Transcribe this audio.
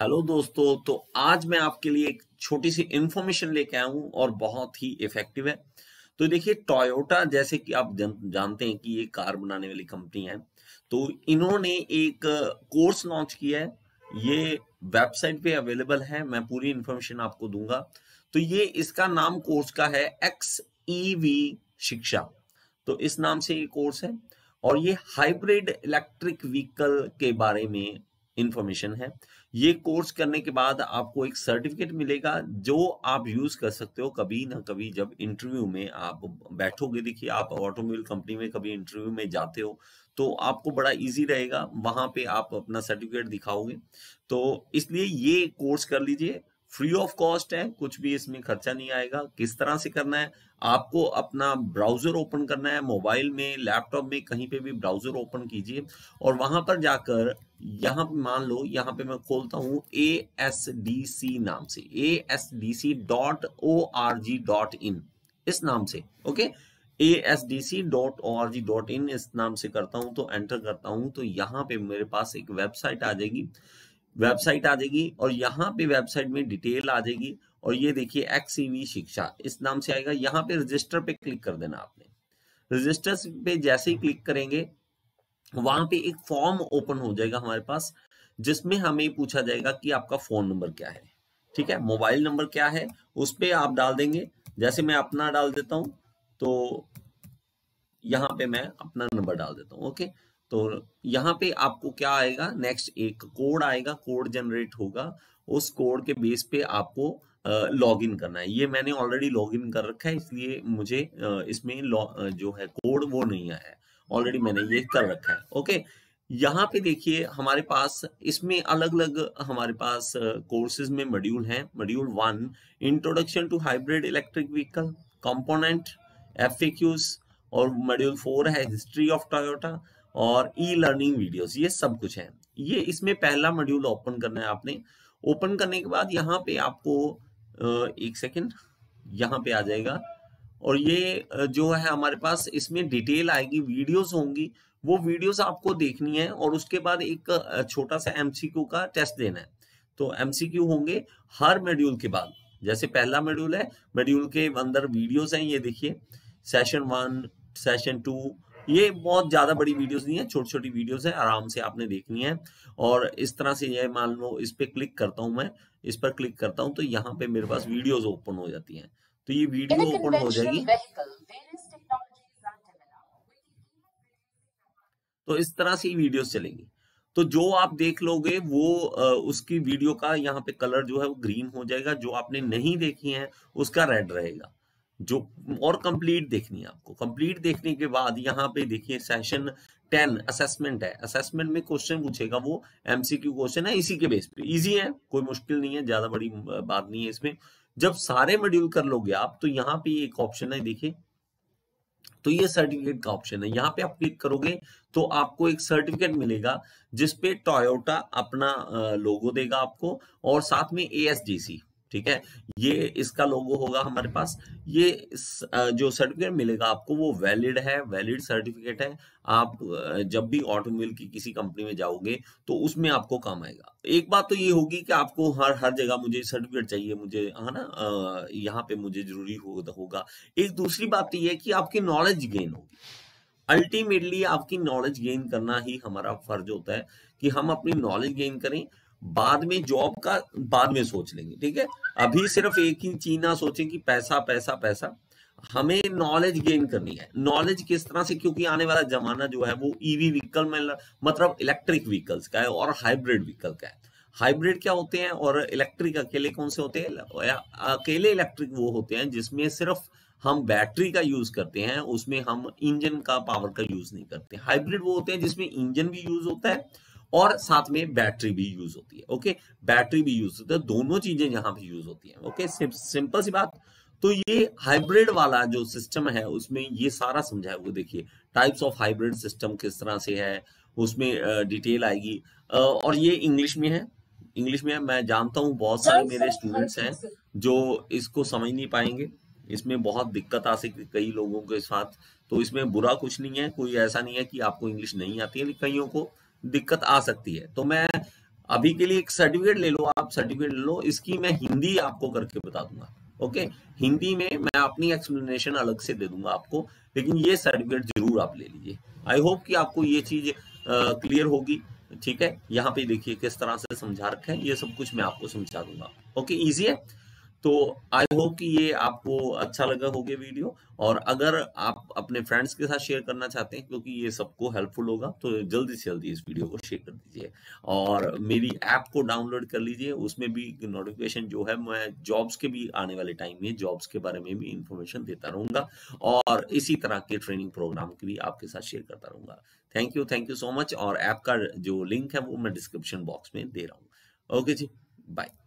Hello दोस्तों तो आज मैं आपके लिए एक छोटी सी इंफॉर्मेशन लेके आया हूँ और बहुत ही इफेक्टिव है तो देखिए टोयोटा जैसे कि आप जानते हैं कि ये कार बनाने वाली कंपनी है तो इन्होंने एक कोर्स लॉन्च किया है ये वेबसाइट पे अवेलेबल है मैं पूरी इंफॉर्मेशन आपको दूंगा तो ये इसका नाम कोर्स का है एक्स ईवी e शिक्षा तो इस नाम से ये कोर्स है और ये हाइब्रिड इलेक्ट्रिक व्हीकल के बारे में इंफॉर्मेशन है ये कोर्स करने के बाद आपको एक सर्टिफिकेट मिलेगा जो आप यूज कर सकते हो कभी ना कभी जब इंटरव्यू में आप बैठोगे देखिए आप ऑटोमोबाइल कंपनी में कभी इंटरव्यू में जाते हो तो आपको बड़ा इजी रहेगा वहां पे आप अपना सर्टिफिकेट दिखाओगे तो इसलिए ये कोर्स कर लीजिए फ्री ऑफ कॉस्ट है कुछ भी इसमें खर्चा नहीं आएगा किस तरह से करना है आपको अपना ब्राउजर ओपन करना है मोबाइल में लैपटॉप में कहीं पे भी ब्राउजर ओपन कीजिए और वहां पर जाकर यहां पे मान लो यहां पे मैं खोलता हूं ए एस डी सी नाम से A S D C dot O R G dot in इस नाम से okay A S D C dot O R G dot in इस नाम से करता हूं तो एंटर करता हूं तो यहां पे मेरे पास एक वेबसाइट आ जाएगी वेबसाइट आ जाएगी और यहाँ पे वेबसाइट में डिटेल आ जाएगी और ये देखिए एक्सईवी शिक्षा इस नाम से आएगा यहाँ पे रजिस्टर पे क्लिक कर देना आपने रजिस्टर पे जैसे ही क्लिक करेंगे वहां हाँ। पे एक फॉर्म ओपन हो जाएगा हमारे पास जिसमें हमें पूछा जाएगा कि आपका फोन नंबर क्या है ठीक है मोबाइल नंबर क्या है उस पर आप डाल देंगे जैसे मैं अपना डाल देता हूं तो यहाँ पे मैं अपना नंबर डाल देता हूँ ओके तो यहाँ पे आपको क्या आएगा नेक्स्ट एक कोड आएगा कोड जनरेट होगा उस कोड के बेस पे आपको लॉग इन करना है ये मैंने ऑलरेडी लॉग इन कर रखा है इसलिए मुझे इसमें जो है कोड वो नहीं आया है ऑलरेडी मैंने ये कर रखा है ओके यहाँ पे देखिए हमारे पास इसमें अलग अलग हमारे पास कोर्सेज में मॉड्यूल हैं module one introduction to hybrid electric vehicle component F और मॉड्यूल फोर है हिस्ट्री ऑफ टोयोटा और ई लर्निंग वीडियोस ये सब कुछ है ये इसमें पहला मॉड्यूल ओपन करना है आपने ओपन करने के बाद यहाँ पे आपको एक सेकेंड यहाँ पे आ जाएगा और ये जो है हमारे पास इसमें डिटेल आएगी वीडियोस होंगी वो वीडियोस आपको देखनी है और उसके बाद एक छोटा सा एमसीक्यू का टेस्ट देना है तो एमसीक्यू होंगे हर मेड्यूल के बाद जैसे पहला मेड्यूल है मेड्यूल के अंदर वीडियोस हैं ये देखिए सेशन वन सेशन टू ये बहुत ज्यादा बड़ी वीडियोस नहीं है छोटी छोटी वीडियोस है आराम से आपने देखनी है और इस तरह से ये मान लो इस पर क्लिक करता हूँ मैं इस पर क्लिक करता हूँ तो यहाँ पे मेरे पास वीडियोज ओपन हो जाती है तो ये वीडियो ओपन हो जाएगी तो इस तरह से वीडियोस चलेंगी तो जो आप देख लोगे वो आ, उसकी वीडियो का यहाँ पे कलर जो है वो ग्रीन हो जाएगा जो आपने नहीं देखी है उसका रेड रहेगा जो और कंप्लीट देखनी है आपको कंप्लीट देखने के बाद यहाँ पे देखिए सेशन टेन असेसमेंट है असेसमेंट में क्वेश्चन पूछेगा वो एमसीक्यू क्वेश्चन है इसी के बेस पे इजी है कोई मुश्किल नहीं है ज्यादा बड़ी बात नहीं है इसमें जब सारे मॉड्यूल कर लोगे आप तो यहाँ पे एक ऑप्शन है देखिए तो ये सर्टिफिकेट का ऑप्शन है यहाँ पे आप क्लिक करोगे तो आपको एक सर्टिफिकेट मिलेगा जिसपे टोयोटा अपना लोगो देगा आपको और साथ में एएसडीसी ठीक है ये इसका लोगो होगा हमारे पास ये जो सर्टिफिकेट मिलेगा आपको वो वैलिड है वैलिड सर्टिफिकेट है आप जब भी ऑटोमोबाइल की किसी कंपनी में जाओगे तो उसमें आपको काम आएगा एक बात तो ये होगी कि आपको हर हर जगह मुझे सर्टिफिकेट चाहिए मुझे है ना यहाँ पे मुझे जरूरी होगा एक दूसरी बात तो ये है कि आपकी नॉलेज गेन होगी अल्टीमेटली आपकी नॉलेज गेन करना ही हमारा फर्ज होता है कि हम अपनी नॉलेज गेन करें बाद में जॉब का बाद में सोच लेंगे ठीक है अभी सिर्फ एक ही चीज ना सोचें कि पैसा पैसा पैसा हमें नॉलेज गेन करनी है नॉलेज किस तरह से क्योंकि आने वाला जमाना जो है वो ईवी व्हीकल में मतलब इलेक्ट्रिक व्हीकल्स का है और हाइब्रिड व्हीकल का है हाइब्रिड क्या होते हैं और इलेक्ट्रिक अकेले कौन से होते हैं अकेले इलेक्ट्रिक वो होते हैं जिसमें सिर्फ हम बैटरी का यूज करते हैं उसमें हम इंजन का पावर का यूज नहीं करते हाइब्रिड वो होते हैं जिसमें इंजन भी यूज होता है और साथ में बैटरी भी यूज होती है ओके बैटरी भी यूज होती है दोनों चीजें यहाँ पे यूज होती है ओके सिंपल सी बात तो ये हाइब्रिड वाला जो सिस्टम है उसमें ये सारा समझाया हुआ देखिए टाइप्स ऑफ हाइब्रिड सिस्टम किस तरह से है उसमें डिटेल आएगी और ये इंग्लिश में है इंग्लिश में मैं जानता हूँ बहुत सारे मेरे स्टूडेंट्स हैं जो इसको समझ नहीं पाएंगे इसमें बहुत दिक्कत आ सकती कई लोगों के साथ तो इसमें बुरा कुछ नहीं है कोई ऐसा नहीं है कि आपको इंग्लिश नहीं आती है कईयों को दिक्कत आ सकती है तो मैं अभी के लिए एक सर्टिफिकेट ले लो आप सर्टिफिकेट ले लो इसकी मैं हिंदी आपको करके बता दूंगा ओके हिंदी में मैं अपनी एक्सप्लेनेशन अलग से दे दूंगा आपको लेकिन ये सर्टिफिकेट जरूर आप ले लीजिए आई होप कि आपको ये चीज क्लियर होगी ठीक है यहाँ पे देखिए किस तरह से समझा रखे है ये सब कुछ मैं आपको समझा दूंगा ओके इजी है तो आई होप कि ये आपको अच्छा लगा होगा वीडियो और अगर आप अपने फ्रेंड्स के साथ शेयर करना चाहते हैं क्योंकि ये सबको हेल्पफुल होगा तो जल्दी से जल्दी इस वीडियो को शेयर कर दीजिए और मेरी ऐप को डाउनलोड कर लीजिए उसमें भी नोटिफिकेशन जो है मैं जॉब्स के भी आने वाले टाइम में जॉब्स के बारे में भी इंफॉर्मेशन देता रहूंगा और इसी तरह के ट्रेनिंग प्रोग्राम के भी आपके साथ शेयर करता रहूंगा thank you thank you so much और ऐप का जो लिंक है वो मैं डिस्क्रिप्शन बॉक्स में दे रहा हूँ ओके जी बाय